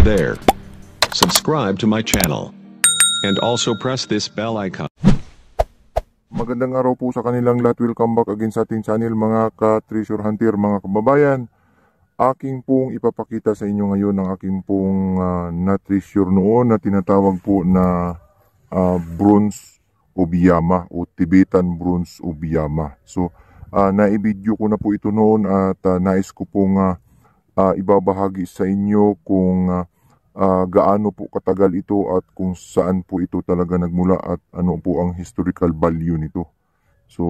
Hey there. Subscribe to my channel. And also press this bell icon. Magandang araw po sa kanilang lahat. Welcome back again sa ating channel mga ka-treasure hunter, mga kababayan. Aking pong ipapakita sa inyo ngayon ang aking pong uh, na-treasure noon na tinatawag po na uh, bronze obiyama o Tibetan bronze obiyama. So, uh, ah, naibidyo ko na po ito noon at uh, nais ko pong uh, uh, ibabahagi sa inyo kung uh, uh, gaano po katagal ito at kung saan po ito talaga nagmula at ano po ang historical value nito. So,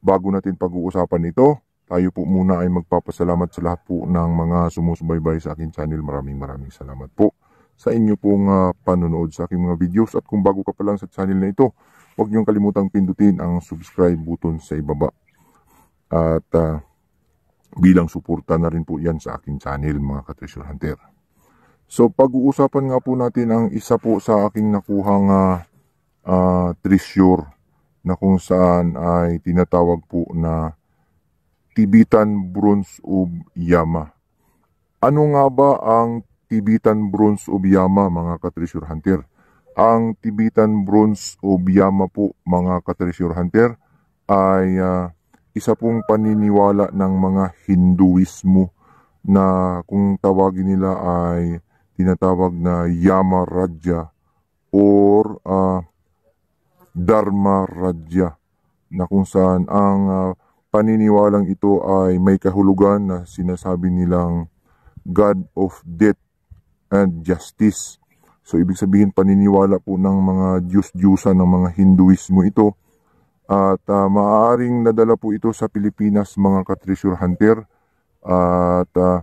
bago natin pag-uusapan ito, tayo po muna ay magpapasalamat sa lahat po ng mga sumusubaybay sa akin channel. Maraming maraming salamat po sa inyo pong uh, panonood sa aking mga videos. At kung bago ka pa lang sa channel na ito, huwag niyong kalimutang pindutin ang subscribe button sa ibaba. At uh, bilang suporta na rin po yan sa aking channel mga ka-treasure hunter. So pag-uusapan nga po natin ang isa po sa aking nakuhang uh, uh, treasure na kung saan ay tinatawag po na Tibitan Bronze of Yama. Ano nga ba ang Tibitan Bronze of Yama mga ka-treasure hunter? Ang Tibitan Bronze of Yama po mga ka-treasure hunter ay uh, isa pong paniniwala ng mga Hinduismo na kung tawagin nila ay tinatawag na Yama Raja or uh, Dharma Raja na kung saan ang uh, paniniwalang ito ay may kahulugan na sinasabi nilang God of Death and Justice. So ibig sabihin paniniwala po ng mga Diyos-Diyusa ng mga Hinduismo ito at uh, ah, maaaring nadala po ito sa Pilipinas mga ka-treasure hunter at uh,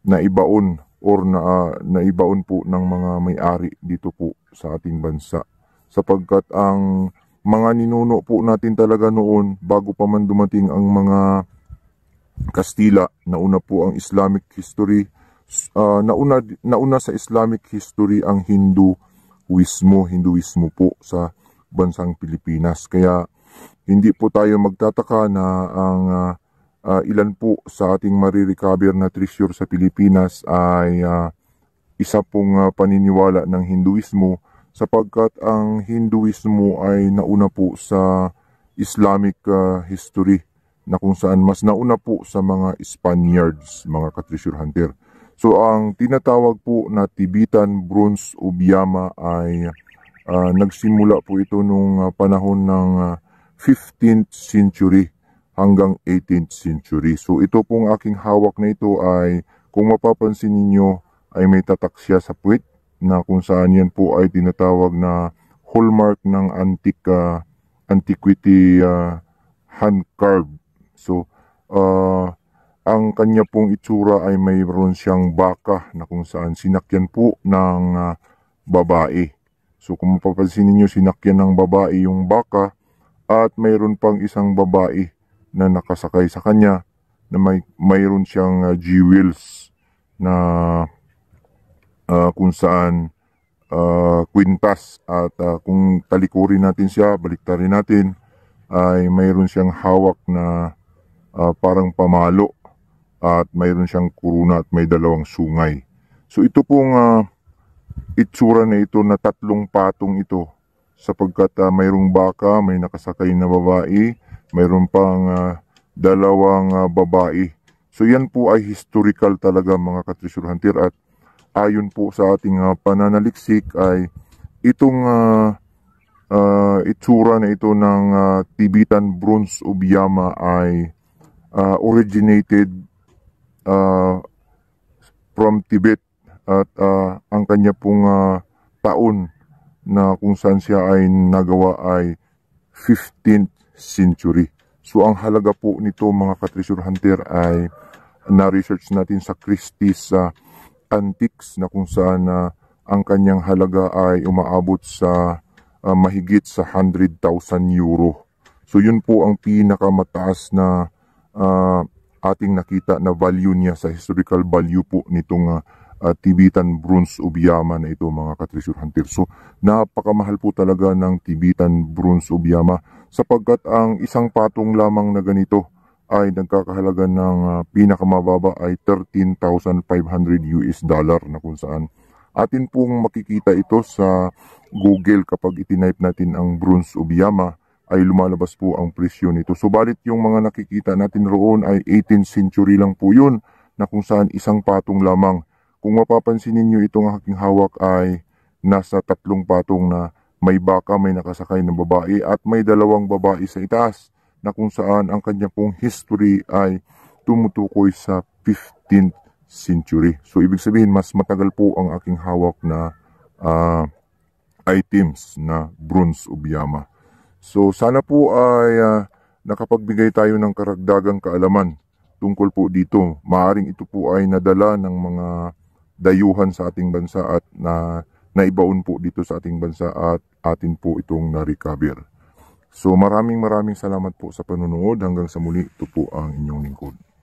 naibaon or na, uh, naibaon po ng mga may-ari dito po sa ating bansa. Sapagkat ang mga ninuno po natin talaga noon bago pa man dumating ang mga Kastila, nauna po ang Islamic history, uh, nauna, nauna sa Islamic history ang Hinduismo, Hinduismo po sa bansang Pilipinas. Kaya hindi po tayo magtataka na ang uh, uh, ilan po sa ating marirecover na treasure sa Pilipinas ay uh, isa pong uh, paniniwala ng Hinduismo sapagkat ang Hinduismo ay nauna po sa Islamic uh, history na kung saan mas nauna po sa mga Spaniards, mga ka-treasure hunter. So ang tinatawag po na Tibetan Bronze Ubyama ay uh, nagsimula po ito nung uh, panahon ng uh, 15th century hanggang 18th century. So ito pong aking hawak na ito ay kung mapapansin ninyo ay may tatak siya sa puwit na kung saan yan po ay tinatawag na hallmark ng antique uh, ah, antiquity uh, hand carved. So uh, ang kanya pong itsura ay mayroon siyang baka na kung saan sinakyan po ng uh, babae. So kung mapapansin ninyo sinakyan ng babae yung baka at mayroon pang isang babae na nakasakay sa kanya na may, mayroon siyang uh, ah, G-wheels na uh, kung saan uh, kwintas at uh, kung talikurin natin siya, baliktarin natin ay mayroon siyang hawak na uh, parang pamalo at mayroon siyang kuruna at may dalawang sungay. So ito pong uh, itsura na ito na tatlong patong ito sapagkat uh, mayroong baka, may nakasakay na babae, mayroon pang uh, dalawang uh, babae. So yan po ay historical talaga mga katreasure hunter at ayon po sa ating uh, pananaliksik ay itong uh, uh, itsura na ito ng uh, Tibetan Bronze Ubyama ay uh, originated uh, from Tibet at uh, ang kanya pong uh, taon na kung saan siya ay nagawa ay 15th century. So ang halaga po nito mga ka-treasure hunter ay na-research natin sa Christie's uh, Antiques na kung saan uh, ang kanyang halaga ay umaabot sa uh, mahigit sa 100,000 euro. So yun po ang pinakamataas na uh, ating nakita na value niya sa historical value po nitong uh, uh, ah, Tibitan Bronze Ubyama na ito mga ka-treasure hunter. So napakamahal po talaga ng Tibitan Bronze Ubyama sapagkat ang isang patong lamang na ganito ay nagkakahalaga ng uh, pinakamababa ay 13,500 US dollar na kung saan atin pong makikita ito sa Google kapag itinype natin ang Bronze Ubyama ay lumalabas po ang presyo nito. Subalit so, yung mga nakikita natin roon ay 18th century lang po yun na kung saan isang patong lamang kung mapapansin ninyo itong aking hawak ay nasa tatlong patong na may baka, may nakasakay na babae at may dalawang babae sa itaas na kung saan ang kanya pong history ay tumutukoy sa 15th century. So ibig sabihin mas matagal po ang aking hawak na uh, items na bronze o So sana po ay uh, nakapagbigay tayo ng karagdagang kaalaman tungkol po dito. Maaring ito po ay nadala ng mga dayuhan sa ating bansa at na naibaon po dito sa ating bansa at atin po itong na-recover. So maraming maraming salamat po sa panonood. Hanggang sa muli, ito po ang inyong lingkod.